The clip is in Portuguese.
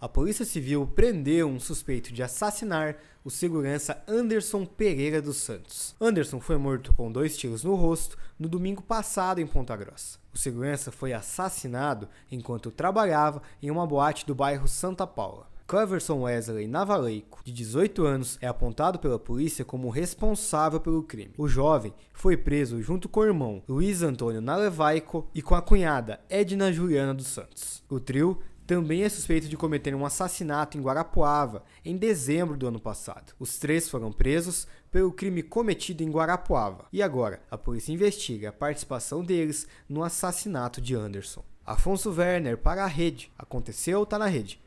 A Polícia Civil prendeu um suspeito de assassinar o segurança Anderson Pereira dos Santos. Anderson foi morto com dois tiros no rosto no domingo passado em Ponta Grossa. O segurança foi assassinado enquanto trabalhava em uma boate do bairro Santa Paula. Cleverson Wesley Navaleico, de 18 anos, é apontado pela polícia como responsável pelo crime. O jovem foi preso junto com o irmão Luiz Antônio Nalevaico e com a cunhada Edna Juliana dos Santos. O trio também é suspeito de cometer um assassinato em Guarapuava em dezembro do ano passado. Os três foram presos pelo crime cometido em Guarapuava e agora a polícia investiga a participação deles no assassinato de Anderson. Afonso Werner para a rede. Aconteceu, tá na rede.